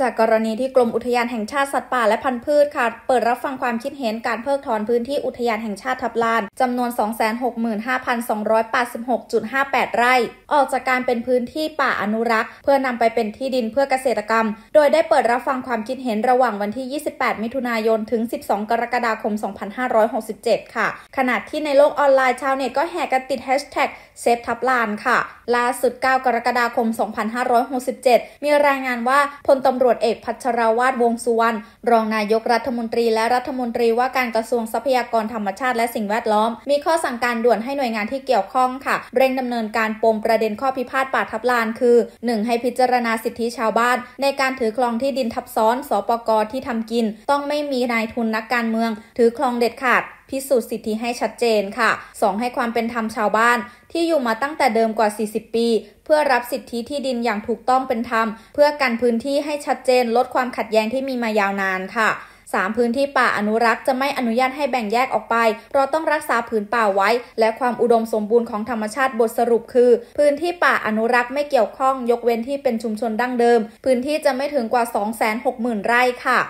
จากกรณีที่กรมอุทยานแห่งชาติสัตว์ป่า และพันธุ์พืชค่ะ เปิดรับฟังความคิดเห็นการเพิกถอนพื้นที่อุทยานแห่งชาติทับลานจำนวน 265,286.58 ไร่ ออกจากการเป็นพื้นที่ป่าอนุรักษ์ เพื่อนำไปเป็นที่ดินเพื่อเกษตรกรรม โดยได้เปิดรับฟังความคิดเห็นระหว่างวันที่ 28 มิถุนายนถึง 12 กรกฎาคม 2567 ค่ะขณะที่ในโลกออนไลน์ชาวเน็ตก็แห่กันติดแฮชแท็กเซฟทับลานค่ะล่าสุด 9 กรกฎาคม 2567 มีรายงานว่าพลตำรวจวจเอกพัชรวาดวงสุวรรณรองนายกรัฐมนตรีและรัฐมนตรีว่าการกระทรวงทรัพยากรธรรมชาติและสิ่งแวดล้อม มีข้อสั่งการด่วนให้หน่วยงานที่เกี่ยวข้องค่ะ เร่งดำเนินการปมประเด็นข้อพิพาทป่าทับลานคือ 1. ให้พิจารณาสิทธิชาวบ้าน ในการถือครองที่ดินทับซ้อนสปกที่ทำกินต้องไม่มีนายทุนนักการเมือง ถือครองเด็ดขาด พิสูจน์สิทธิให้ชัดเจนค่ะ 2. ให้ความเป็นธรรมชาวบ้าน ที่อยู่มาตั้งแต่เดิมกว่า 40 ปีพื่อรับสิทธิที่ดินอย่างถูกต้องเป็นธรรม เพื่อกันพื้นที่ให้ชัดเจนลดความขัดแย้งที่มีมายาวนานค่ะ 3. พื้นที่ป่าอนุรักษ์จะไม่อนุญาตให้แบ่งแยกออกไป เราต้องรักษาผืนป่าไว้ และความอุดมสมบูรณ์ของธรรมชาติบทสรุปคือ พื้นที่ป่าอนุรักษ์ไม่เกี่ยวข้องยกเว้นที่เป็นชุมชนดั้งเดิม พื้นที่จะไม่ถึงกว่า260,000 ไร่ค่ะ